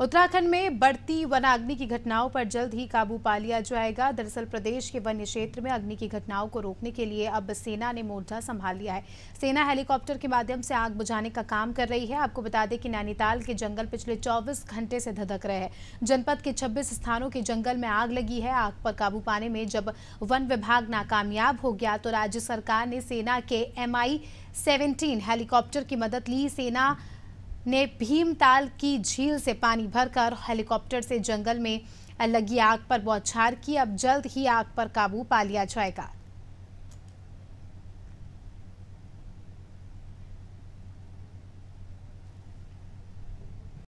उत्तराखंड में बढ़ती वनाग्नि की घटनाओं पर जल्द ही काबू पा लिया जाएगा दरअसल प्रदेश के वन्य क्षेत्र में अग्नि की घटनाओं को रोकने के लिए अब सेना ने मोर्चा संभाल लिया है सेना हेलीकॉप्टर के माध्यम से आग बुझाने का काम कर रही है आपको बता दें कि नैनीताल के जंगल पिछले 24 घंटे से धधक रहे हैं जनपद के छब्बीस स्थानों के जंगल में आग लगी है आग पर काबू पाने में जब वन विभाग नाकामयाब हो गया तो राज्य सरकार ने सेना के एम आई हेलीकॉप्टर की मदद ली सेना ने भीमताल की झील से पानी भरकर हेलीकॉप्टर से जंगल में लगी आग पर बौछार की अब जल्द ही आग पर काबू पा लिया जाएगा